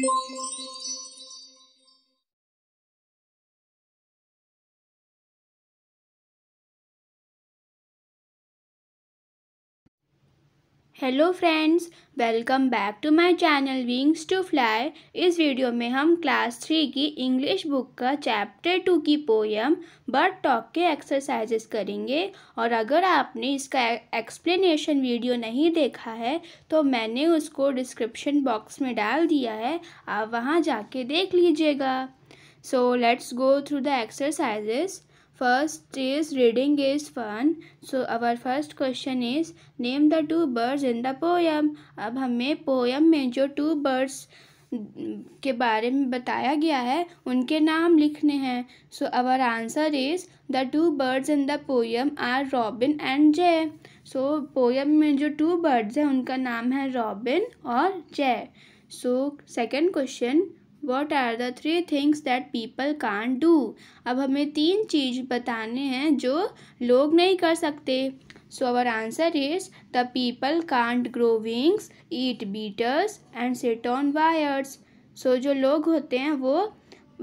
Thank you. Hello friends welcome back to my channel wings to fly इस वीडियो में हम क्लास थ्री की इंग्लिश बुक का चैप्टर टू की पोयम बर्ड टॉक के एक्सरसाइजेस करेंगे और अगर आपने इसका एक्सप्लेनेशन वीडियो नहीं देखा है तो मैंने उसको डिस्क्रिप्शन बॉक्स में डाल दिया है आप वहाँ जाके देख लीजिएगा so let's go through the exercises First is reading is fun. So our first question is name the two birds in the poem. अब हमें poem में जो two birds के बारे में बताया गया है उनके नाम लिखने हैं so our answer is the two birds in the poem are Robin and Jay so poem में जो टू बर्ड्स हैं उनका नाम है रॉबिन और Jay so second question what are the three things that people can't do अब हमें तीन चीज़ बताने हैं जो लोग नहीं कर सकते so our answer is the people can't grow wings eat beetles and sit on wires so जो लोग होते हैं वो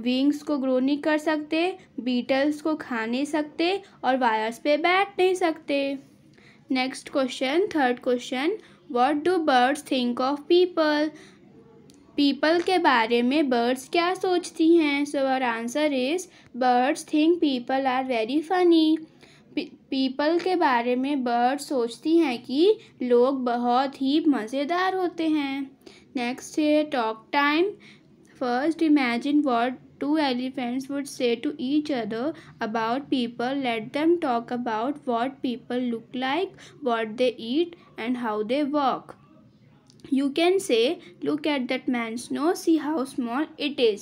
विंग्स को ग्रो नहीं कर सकते बीटल्स को खा नहीं सकते और वायर्स पे बैठ नहीं सकते next question third question what do birds think of people people के बारे में बर्ड्स क्या सोचती हैं so our answer is birds think people are very funny people के बारे में बर्ड सोचती हैं कि लोग बहुत ही मज़ेदार होते हैं नेक्स्ट है talk time first imagine what two elephants would say to each other about people let them talk about what people look like what they eat and how they walk you can say look at that man's nose see how small it is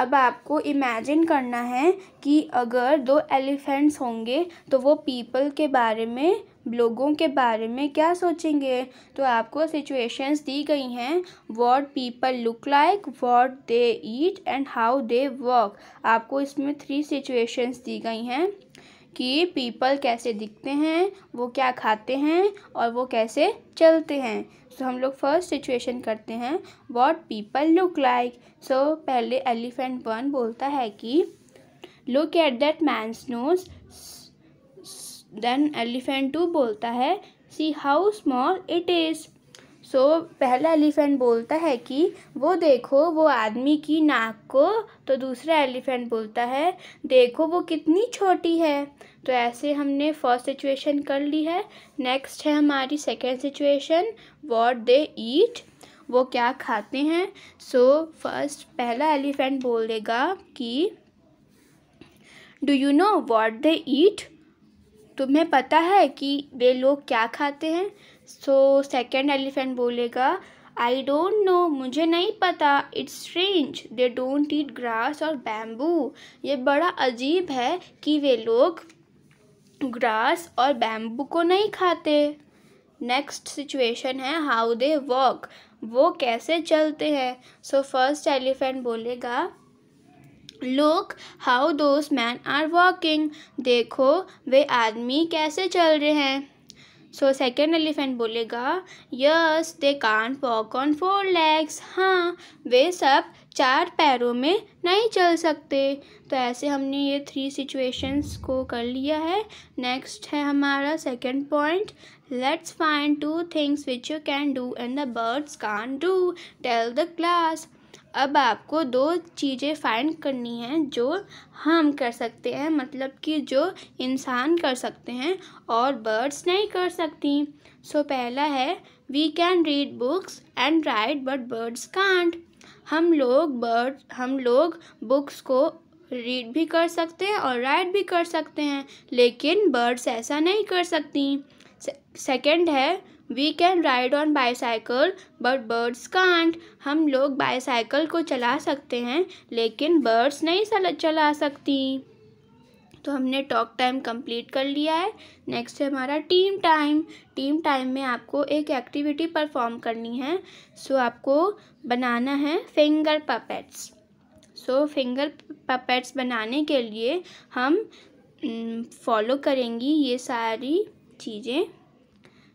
अब आपको imagine करना है कि अगर दो elephants होंगे तो वो पीपल के बारे में लोगों के बारे में क्या सोचेंगे तो आपको सिचुएशंस दी गई हैं what people look like what they eat and how they work आपको इसमें थ्री सिचुएशंस दी गई हैं कि पीपल कैसे दिखते हैं वो क्या खाते हैं और वो कैसे चलते हैं सो so, हम लोग फर्स्ट सिचुएशन करते हैं what people look like so पहले एलिफेंट वन बोलता है कि look at that man's nose then elephant two बोलता है see how small it is so पहला एलिफेंट बोलता है कि वो देखो वो आदमी की नाक को तो दूसरा एलिफेंट बोलता है देखो वो कितनी छोटी है तो ऐसे हमने फर्स्ट सिचुएशन कर ली है नेक्स्ट है हमारी second situation what they eat वो क्या खाते हैं सो so, फर्स्ट पहला एलिफेंट बोलेगा कि do you know what they eat तुम्हें पता है कि वे लोग क्या खाते हैं सो सेकेंड एलिफेंट बोलेगा आई डोंट नो मुझे नहीं पता it's strange they don't eat grass और बैम्बू ये बड़ा अजीब है कि वे लोग ग्रास और बैम्बू को नहीं खाते नेक्स्ट सिचुएशन है हाउ दे वॉक वो कैसे चलते हैं सो फर्स्ट एलिफेंट बोलेगा look how those man are walking देखो वे आदमी कैसे चल रहे हैं सो सेकेंड एलिफेंट बोलेगा yes they can walk on four legs हाँ वे सब चार पैरों में नहीं चल सकते तो ऐसे हमने ये थ्री सिचुएशंस को कर लिया है नेक्स्ट है हमारा second point let's find two things which you can do and the birds can do tell the class अब आपको दो चीज़ें फाइंड करनी हैं जो हम कर सकते हैं मतलब कि जो इंसान कर सकते हैं और बर्ड्स नहीं कर सकती सो so, पहला है we can read books and write but birds can't हम लोग बर्ड हम लोग बुक्स को रीड भी कर सकते हैं और राइट भी कर सकते हैं लेकिन बर्ड्स ऐसा नहीं कर सकती सेकंड है we can ride on bicycle but birds can't हम लोग बाईसाइकिल को चला सकते हैं लेकिन बर्ड्स नहीं चला सकती तो हमने टॉक टाइम कंप्लीट कर लिया है नेक्स्ट है हमारा टीम टाइम टीम टाइम में आपको एक एक्टिविटी परफॉर्म करनी है सो so, आपको बनाना है finger puppets so finger puppets बनाने के लिए हम फॉलो mm, करेंगी ये सारी चीज़ें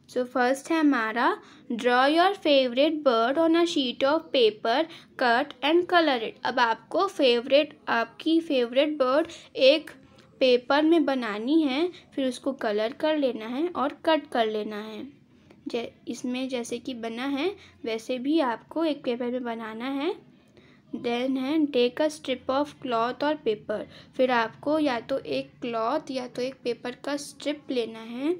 सो फर्स्ट है हमारा draw your favourite bird on a sheet of paper cut and colour it अब आपको फेवरेट आपकी फेवरेट बर्ड एक पेपर में बनानी है फिर उसको कलर कर लेना है और कट कर लेना है जै इसमें जैसे कि बना है वैसे भी आपको एक पेपर में बनाना है देन है take a strip of cloth और पेपर फिर आपको या तो एक क्लॉथ या तो एक पेपर का स्ट्रिप लेना है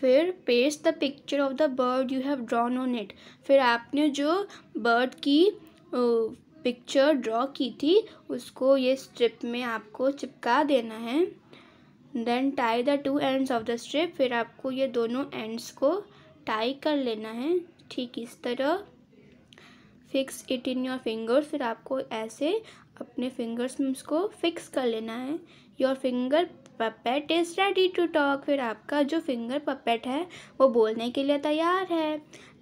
फिर paste the picture of the bird you have drawn on it फिर आपने जो बर्ड की पिक्चर ड्रॉ की थी उसको ये स्ट्रिप में आपको चिपका देना है then tie the two ends of the strip फिर आपको ये दोनों एंड्स को टाई कर लेना है ठीक इस तरह fix it in your fingers फिर आपको ऐसे अपने फिंगर्स में उसको फिक्स कर लेना है your finger puppet is ready to talk फिर आपका जो फिंगर पपेट है वो बोलने के लिए तैयार है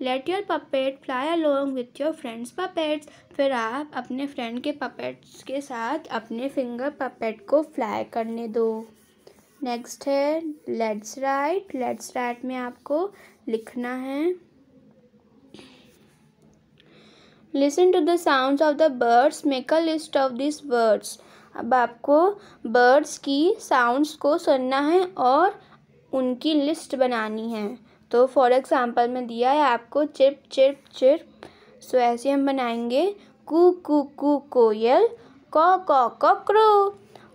let your puppet fly along with your friends puppets फिर आप अपने फ्रेंड के पपेट्स के साथ अपने फिंगर पपेट को फ्लाई करने दो नेक्स्ट है लेट्स राइट लेट्स राइट में आपको लिखना है listen to the sound of the birds make a list of this words अब आपको बर्ड्स की साउंड्स को सुनना है और उनकी लिस्ट बनानी है तो फॉर एग्ज़ाम्पल में दिया है आपको चिप चिप चिप सो ऐसे हम बनाएंगे कू कू कू कोयल कौ कौ कौ क्रो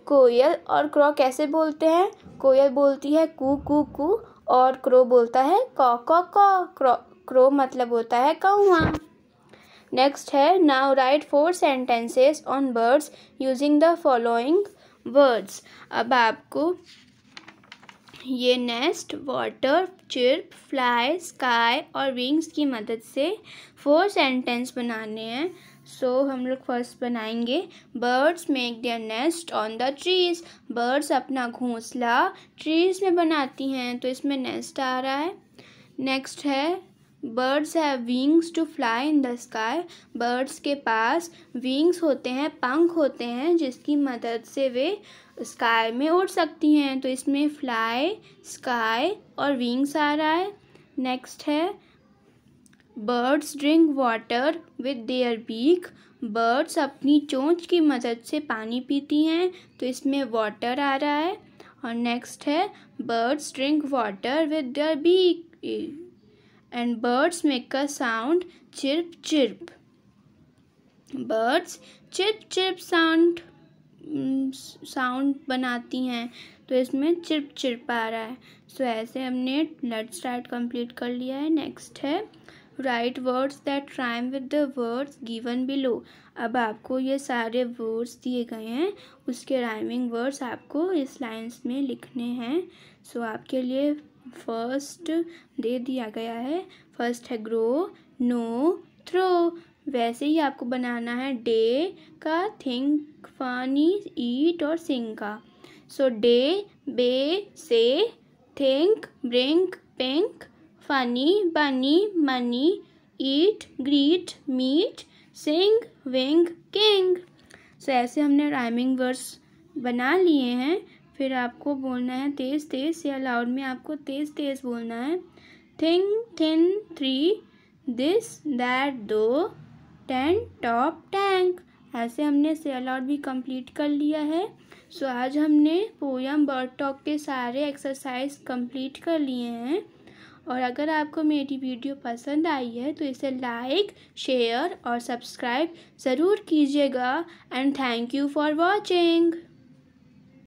कोयल और क्रो कैसे बोलते हैं कोयल बोलती है कू कू कू और क्रो बोलता है कौ कौ कौ क्रो क्रो मतलब होता है कौआ नेक्स्ट है now write four sentences on birds using the following words अब आपको ये nest water chirp fly sky और विंग्स की मदद से फोर सेंटेंस बनाने हैं सो so, हम लोग फर्स्ट बनाएंगे birds make their nest on the trees birds अपना घोंसला ट्रीज में बनाती हैं तो इसमें नेस्ट आ रहा है नेक्स्ट है birds have wings to fly in the sky birds के पास विंग्स होते हैं पंख होते हैं जिसकी मदद से वे स्काई में उड़ सकती हैं तो इसमें फ्लाई स्काई और विंग्स आ रहा है नेक्स्ट है birds drink water with their beak birds अपनी चोंच की मदद से पानी पीती हैं तो इसमें वाटर आ रहा है और नेक्स्ट है birds drink water with their beak and birds make a sound chirp chirp birds chirp chirp sound sound mm, बनाती हैं तो इसमें चिप चिरप आ रहा है सो so, ऐसे हमने लेट्स राइट कंप्लीट कर लिया है नेक्स्ट है write words that rhyme with the words given below अब आपको ये सारे वर्ड्स दिए गए हैं उसके राइमिंग वर्ड्स आपको इस लाइन्स में लिखने हैं सो so, आपके लिए फर्स्ट दे दिया गया है फर्स्ट है ग्रो नो थ्रो वैसे ही आपको बनाना है डे का थिंक फनी ईट और सिंग का सो day bay say think brink pink funny bunny money eat greet meat sing wing king so ऐसे हमने राइमिंग वर्ड्स बना लिए हैं फिर आपको बोलना है तेज़ तेज़ या लाउड में आपको तेज़ तेज़ बोलना है thing thin three this that though ten top tank ऐसे हमने से अलाउड भी कंप्लीट कर लिया है सो so, आज हमने पोयम बर्ड टॉक के सारे एक्सरसाइज कंप्लीट कर लिए हैं और अगर आपको मेरी वीडियो पसंद आई है तो इसे लाइक शेयर और सब्सक्राइब ज़रूर कीजिएगा and thank you for watching